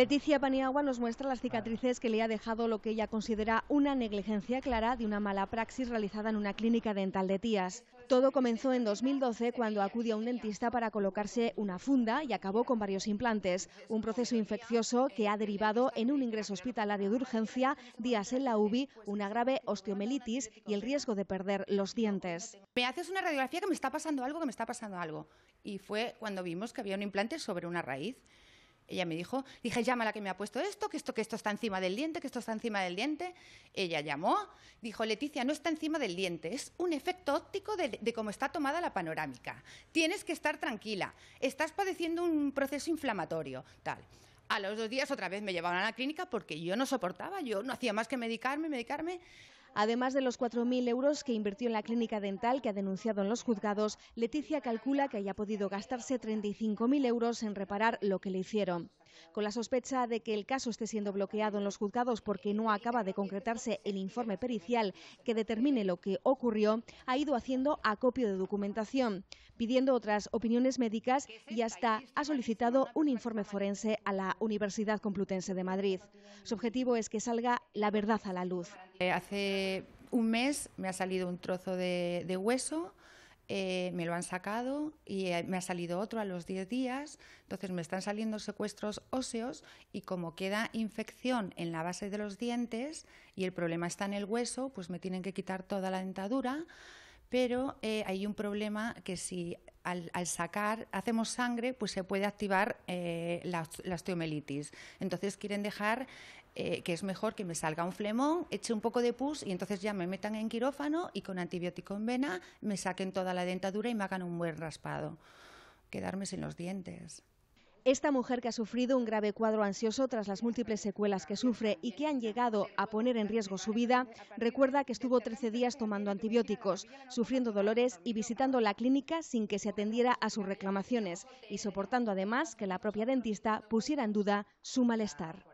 Leticia Paniagua nos muestra las ah. cicatrices que le ha dejado lo que ella considera una negligencia clara de una mala praxis realizada en una clínica dental de tías. Todo comenzó en 2012 cuando acudió a un dentista para colocarse una funda y acabó con varios implantes, un proceso infeccioso que ha derivado en un ingreso hospitalario de urgencia, días en la UBI, una grave osteomelitis y el riesgo de perder los dientes. Me haces una radiografía que me está pasando algo, que me está pasando algo. Y fue cuando vimos que había un implante sobre una raíz. Ella me dijo, dije, llámala que me ha puesto esto, que esto, que esto está encima del diente, que esto está encima del diente. Ella llamó, dijo, Leticia, no está encima del diente, es un efecto óptico de, cómo está tomada la panorámica. Tienes que estar tranquila, estás padeciendo un proceso inflamatorio, tal. A los dos días otra vez me llevaban a la clínica porque yo no soportaba, yo no hacía más que medicarme, medicarme. Además de los 4.000 euros que invirtió en la clínica dental que ha denunciado en los juzgados, Leticia calcula que haya podido gastarse 35.000 euros en reparar lo que le hicieron. Con la sospecha de que el caso esté siendo bloqueado en los juzgados porque no acaba de concretarse el informe pericial que determine lo que ocurrió, ha ido haciendo acopio de documentación pidiendo otras opiniones médicas y hasta ha solicitado un informe forense a la Universidad Complutense de Madrid. Su objetivo es que salga la verdad a la luz. Eh, hace un mes me ha salido un trozo de, hueso. Eh, me lo han sacado y eh, me ha salido otro a los 10 días, entonces me están saliendo secuestros óseos y como queda infección en la base de los dientes y el problema está en el hueso, pues me tienen que quitar toda la dentadura pero eh, hay un problema que si al, sacar hacemos sangre, pues se puede activar eh, la, osteomelitis. Entonces quieren dejar eh, que es mejor que me salga un flemón, eche un poco de pus y entonces ya me metan en quirófano y con antibiótico en vena me saquen toda la dentadura y me hagan un buen raspado. Quedarme sin los dientes. Esta mujer que ha sufrido un grave cuadro ansioso tras las múltiples secuelas que sufre y que han llegado a poner en riesgo su vida, recuerda que estuvo 13 días tomando antibióticos, sufriendo dolores y visitando la clínica sin que se atendiera a sus reclamaciones y soportando además que la propia dentista pusiera en duda su malestar.